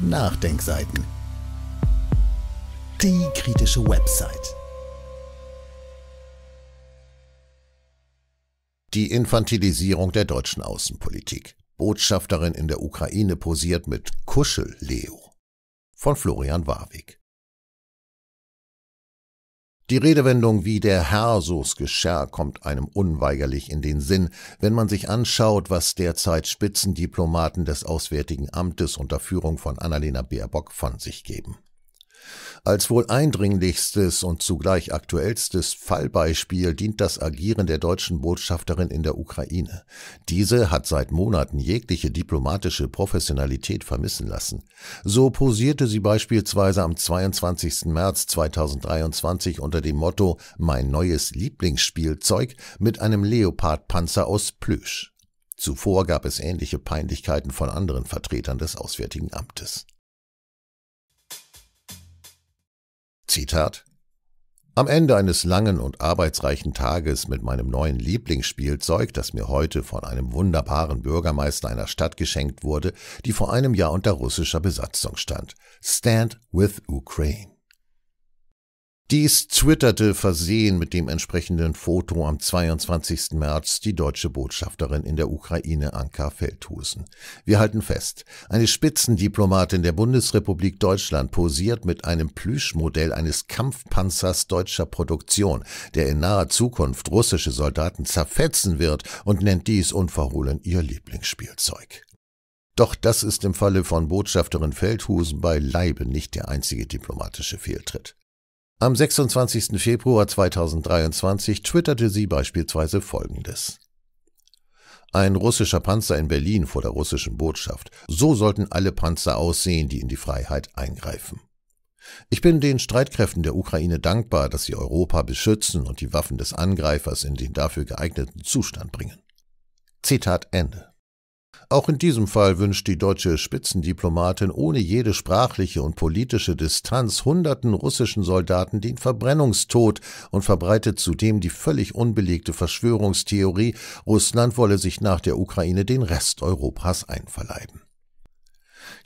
Nachdenkseiten. Die kritische Website. Die Infantilisierung der deutschen Außenpolitik. Botschafterin in der Ukraine posiert mit Kuschel-Leo von Florian Warwick. Die Redewendung wie der Herr so's geschah kommt einem unweigerlich in den Sinn, wenn man sich anschaut, was derzeit Spitzendiplomaten des Auswärtigen Amtes unter Führung von Annalena Baerbock von sich geben. Als wohl eindringlichstes und zugleich aktuellstes Fallbeispiel dient das Agieren der deutschen Botschafterin in der Ukraine. Diese hat seit Monaten jegliche diplomatische Professionalität vermissen lassen. So posierte sie beispielsweise am 22. März 2023 unter dem Motto Mein neues Lieblingsspielzeug mit einem Leopardpanzer aus Plüsch. Zuvor gab es ähnliche Peinlichkeiten von anderen Vertretern des Auswärtigen Amtes. Zitat Am Ende eines langen und arbeitsreichen Tages mit meinem neuen Lieblingsspielzeug, das mir heute von einem wunderbaren Bürgermeister einer Stadt geschenkt wurde, die vor einem Jahr unter russischer Besatzung stand. Stand with Ukraine. Dies twitterte versehen mit dem entsprechenden Foto am 22. März die deutsche Botschafterin in der Ukraine Anka Feldhusen. Wir halten fest, eine Spitzendiplomatin der Bundesrepublik Deutschland posiert mit einem Plüschmodell eines Kampfpanzers deutscher Produktion, der in naher Zukunft russische Soldaten zerfetzen wird und nennt dies unverhohlen ihr Lieblingsspielzeug. Doch das ist im Falle von Botschafterin Feldhusen beileibe nicht der einzige diplomatische Fehltritt. Am 26. Februar 2023 twitterte sie beispielsweise Folgendes. Ein russischer Panzer in Berlin vor der russischen Botschaft. So sollten alle Panzer aussehen, die in die Freiheit eingreifen. Ich bin den Streitkräften der Ukraine dankbar, dass sie Europa beschützen und die Waffen des Angreifers in den dafür geeigneten Zustand bringen. Zitat Ende. Auch in diesem Fall wünscht die deutsche Spitzendiplomatin ohne jede sprachliche und politische Distanz hunderten russischen Soldaten den Verbrennungstod und verbreitet zudem die völlig unbelegte Verschwörungstheorie, Russland wolle sich nach der Ukraine den Rest Europas einverleiben.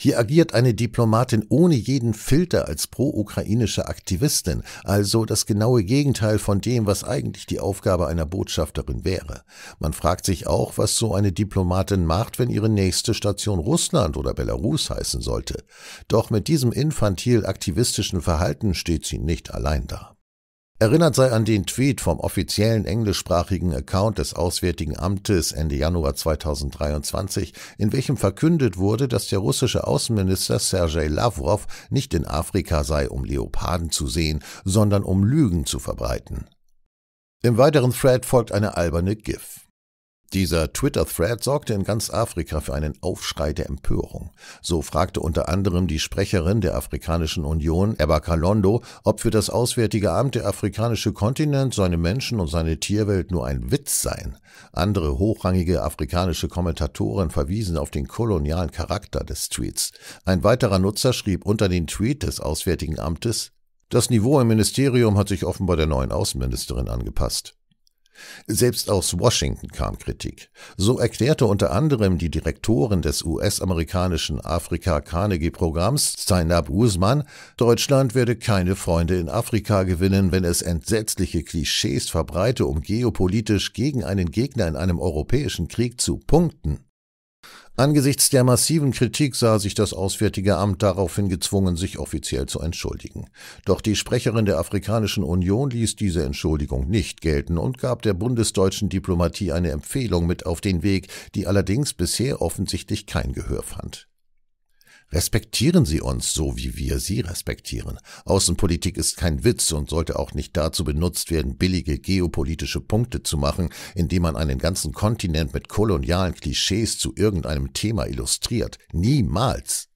Hier agiert eine Diplomatin ohne jeden Filter als pro-ukrainische Aktivistin, also das genaue Gegenteil von dem, was eigentlich die Aufgabe einer Botschafterin wäre. Man fragt sich auch, was so eine Diplomatin macht, wenn ihre nächste Station Russland oder Belarus heißen sollte. Doch mit diesem infantil aktivistischen Verhalten steht sie nicht allein da. Erinnert sei an den Tweet vom offiziellen englischsprachigen Account des Auswärtigen Amtes Ende Januar 2023, in welchem verkündet wurde, dass der russische Außenminister Sergei Lavrov nicht in Afrika sei, um Leoparden zu sehen, sondern um Lügen zu verbreiten. Im weiteren Thread folgt eine alberne GIF. Dieser Twitter-Thread sorgte in ganz Afrika für einen Aufschrei der Empörung. So fragte unter anderem die Sprecherin der Afrikanischen Union, Ebba Kalondo, ob für das Auswärtige Amt der afrikanische Kontinent, seine Menschen und seine Tierwelt nur ein Witz seien. Andere hochrangige afrikanische Kommentatoren verwiesen auf den kolonialen Charakter des Tweets. Ein weiterer Nutzer schrieb unter den Tweet des Auswärtigen Amtes, das Niveau im Ministerium hat sich offenbar der neuen Außenministerin angepasst. Selbst aus Washington kam Kritik. So erklärte unter anderem die Direktorin des US-amerikanischen Afrika-Carnegie-Programms, Zainab Usman, Deutschland werde keine Freunde in Afrika gewinnen, wenn es entsetzliche Klischees verbreite, um geopolitisch gegen einen Gegner in einem europäischen Krieg zu punkten. Angesichts der massiven Kritik sah sich das Auswärtige Amt daraufhin gezwungen, sich offiziell zu entschuldigen. Doch die Sprecherin der Afrikanischen Union ließ diese Entschuldigung nicht gelten und gab der bundesdeutschen Diplomatie eine Empfehlung mit auf den Weg, die allerdings bisher offensichtlich kein Gehör fand. Respektieren Sie uns so, wie wir Sie respektieren. Außenpolitik ist kein Witz und sollte auch nicht dazu benutzt werden, billige geopolitische Punkte zu machen, indem man einen ganzen Kontinent mit kolonialen Klischees zu irgendeinem Thema illustriert. Niemals.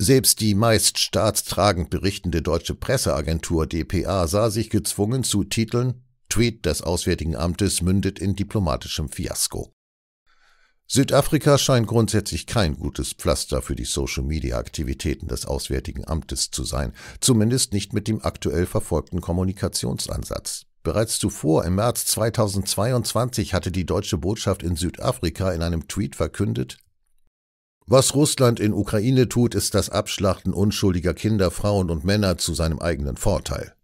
Selbst die meist staatstragend berichtende deutsche Presseagentur DPA sah sich gezwungen zu Titeln Tweet des Auswärtigen Amtes mündet in diplomatischem Fiasko. Südafrika scheint grundsätzlich kein gutes Pflaster für die Social-Media-Aktivitäten des Auswärtigen Amtes zu sein, zumindest nicht mit dem aktuell verfolgten Kommunikationsansatz. Bereits zuvor, im März 2022, hatte die deutsche Botschaft in Südafrika in einem Tweet verkündet, was Russland in Ukraine tut, ist das Abschlachten unschuldiger Kinder, Frauen und Männer zu seinem eigenen Vorteil.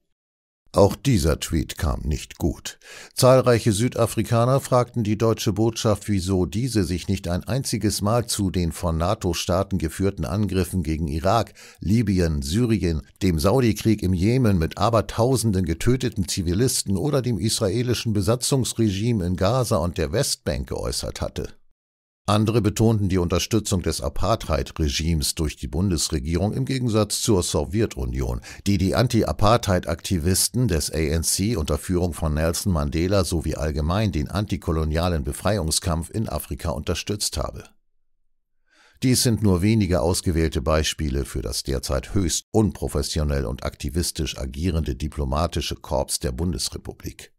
Auch dieser Tweet kam nicht gut. Zahlreiche Südafrikaner fragten die deutsche Botschaft, wieso diese sich nicht ein einziges Mal zu den von NATO-Staaten geführten Angriffen gegen Irak, Libyen, Syrien, dem Saudi-Krieg im Jemen mit abertausenden getöteten Zivilisten oder dem israelischen Besatzungsregime in Gaza und der Westbank geäußert hatte. Andere betonten die Unterstützung des Apartheid-Regimes durch die Bundesregierung im Gegensatz zur Sowjetunion, die die Anti-Apartheid-Aktivisten des ANC unter Führung von Nelson Mandela sowie allgemein den antikolonialen Befreiungskampf in Afrika unterstützt habe. Dies sind nur wenige ausgewählte Beispiele für das derzeit höchst unprofessionell und aktivistisch agierende diplomatische Korps der Bundesrepublik.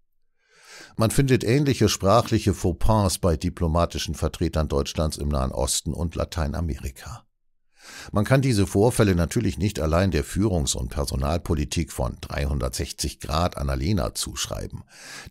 Man findet ähnliche sprachliche Fauxpas bei diplomatischen Vertretern Deutschlands im Nahen Osten und Lateinamerika. Man kann diese Vorfälle natürlich nicht allein der Führungs- und Personalpolitik von 360 Grad Annalena zuschreiben.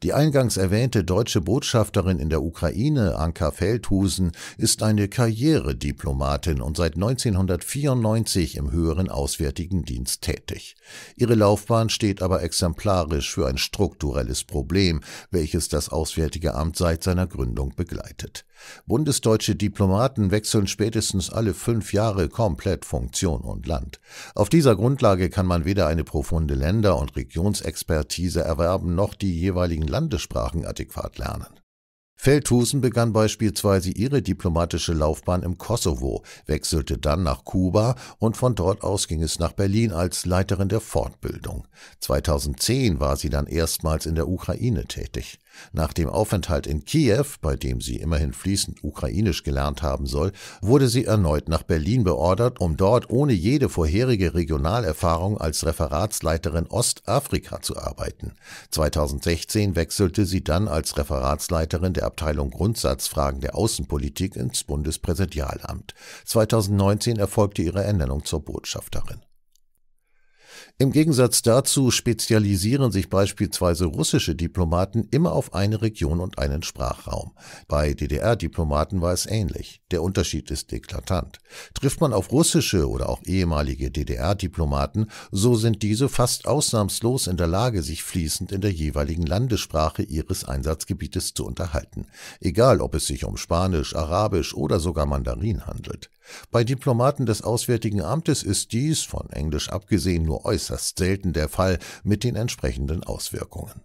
Die eingangs erwähnte deutsche Botschafterin in der Ukraine, Anka Feldhusen, ist eine Karrierediplomatin und seit 1994 im höheren Auswärtigen Dienst tätig. Ihre Laufbahn steht aber exemplarisch für ein strukturelles Problem, welches das Auswärtige Amt seit seiner Gründung begleitet. Bundesdeutsche Diplomaten wechseln spätestens alle fünf Jahre komplett Funktion und Land. Auf dieser Grundlage kann man weder eine profunde Länder- und Regionsexpertise erwerben, noch die jeweiligen Landessprachen adäquat lernen. Feldhusen begann beispielsweise ihre diplomatische Laufbahn im Kosovo, wechselte dann nach Kuba und von dort aus ging es nach Berlin als Leiterin der Fortbildung. 2010 war sie dann erstmals in der Ukraine tätig. Nach dem Aufenthalt in Kiew, bei dem sie immerhin fließend Ukrainisch gelernt haben soll, wurde sie erneut nach Berlin beordert, um dort ohne jede vorherige Regionalerfahrung als Referatsleiterin Ostafrika zu arbeiten. 2016 wechselte sie dann als Referatsleiterin der Abteilung Grundsatzfragen der Außenpolitik ins Bundespräsidialamt. 2019 erfolgte ihre Ernennung zur Botschafterin. Im Gegensatz dazu spezialisieren sich beispielsweise russische Diplomaten immer auf eine Region und einen Sprachraum. Bei DDR-Diplomaten war es ähnlich. Der Unterschied ist eklatant. Trifft man auf russische oder auch ehemalige DDR-Diplomaten, so sind diese fast ausnahmslos in der Lage, sich fließend in der jeweiligen Landessprache ihres Einsatzgebietes zu unterhalten. Egal, ob es sich um Spanisch, Arabisch oder sogar Mandarin handelt. Bei Diplomaten des Auswärtigen Amtes ist dies, von Englisch abgesehen, nur äußerst äußerst selten der Fall mit den entsprechenden Auswirkungen.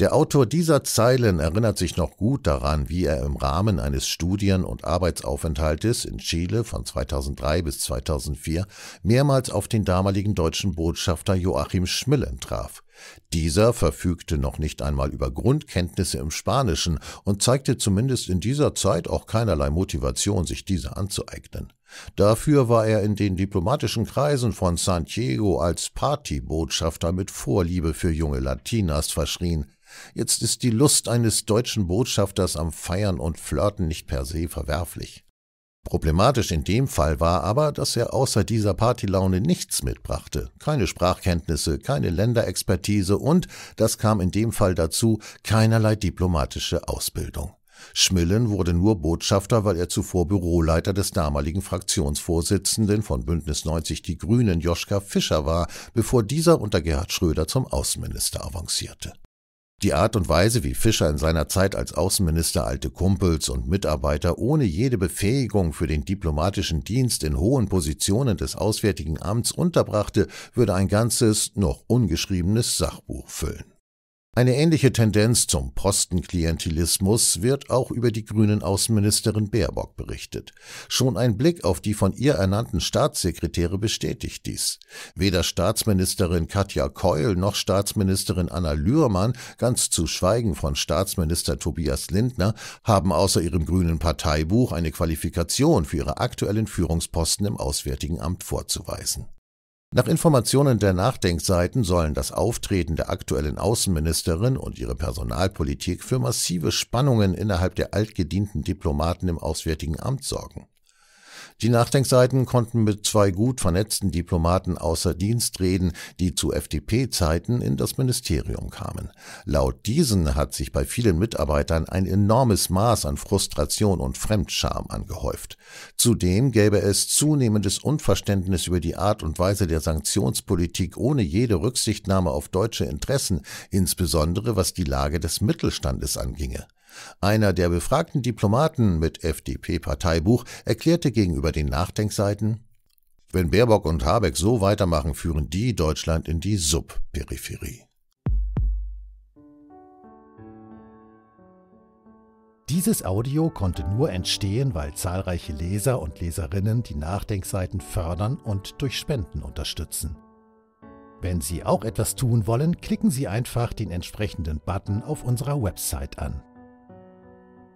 Der Autor dieser Zeilen erinnert sich noch gut daran, wie er im Rahmen eines Studien- und Arbeitsaufenthaltes in Chile von 2003 bis 2004 mehrmals auf den damaligen deutschen Botschafter Joachim Schmillen traf. Dieser verfügte noch nicht einmal über Grundkenntnisse im Spanischen und zeigte zumindest in dieser Zeit auch keinerlei Motivation, sich diese anzueignen. Dafür war er in den diplomatischen Kreisen von Santiago als Partybotschafter mit Vorliebe für junge Latinas verschrien. Jetzt ist die Lust eines deutschen Botschafters am Feiern und Flirten nicht per se verwerflich. Problematisch in dem Fall war aber, dass er außer dieser Partylaune nichts mitbrachte. Keine Sprachkenntnisse, keine Länderexpertise und, das kam in dem Fall dazu, keinerlei diplomatische Ausbildung. Schmillen wurde nur Botschafter, weil er zuvor Büroleiter des damaligen Fraktionsvorsitzenden von Bündnis 90 Die Grünen Joschka Fischer war, bevor dieser unter Gerhard Schröder zum Außenminister avancierte. Die Art und Weise, wie Fischer in seiner Zeit als Außenminister alte Kumpels und Mitarbeiter ohne jede Befähigung für den diplomatischen Dienst in hohen Positionen des Auswärtigen Amts unterbrachte, würde ein ganzes, noch ungeschriebenes Sachbuch füllen. Eine ähnliche Tendenz zum Postenklientelismus wird auch über die grünen Außenministerin Baerbock berichtet. Schon ein Blick auf die von ihr ernannten Staatssekretäre bestätigt dies. Weder Staatsministerin Katja Keul noch Staatsministerin Anna Lührmann, ganz zu schweigen von Staatsminister Tobias Lindner, haben außer ihrem grünen Parteibuch eine Qualifikation für ihre aktuellen Führungsposten im Auswärtigen Amt vorzuweisen. Nach Informationen der Nachdenkseiten sollen das Auftreten der aktuellen Außenministerin und ihre Personalpolitik für massive Spannungen innerhalb der altgedienten Diplomaten im Auswärtigen Amt sorgen die Nachdenkseiten konnten mit zwei gut vernetzten Diplomaten außer Dienst reden, die zu FDP-Zeiten in das Ministerium kamen. Laut diesen hat sich bei vielen Mitarbeitern ein enormes Maß an Frustration und Fremdscham angehäuft. Zudem gäbe es zunehmendes Unverständnis über die Art und Weise der Sanktionspolitik ohne jede Rücksichtnahme auf deutsche Interessen, insbesondere was die Lage des Mittelstandes anginge. Einer der befragten Diplomaten mit FDP-Parteibuch erklärte gegenüber den Nachdenkseiten, wenn Baerbock und Habeck so weitermachen, führen die Deutschland in die Subperipherie. Dieses Audio konnte nur entstehen, weil zahlreiche Leser und Leserinnen die Nachdenkseiten fördern und durch Spenden unterstützen. Wenn Sie auch etwas tun wollen, klicken Sie einfach den entsprechenden Button auf unserer Website an.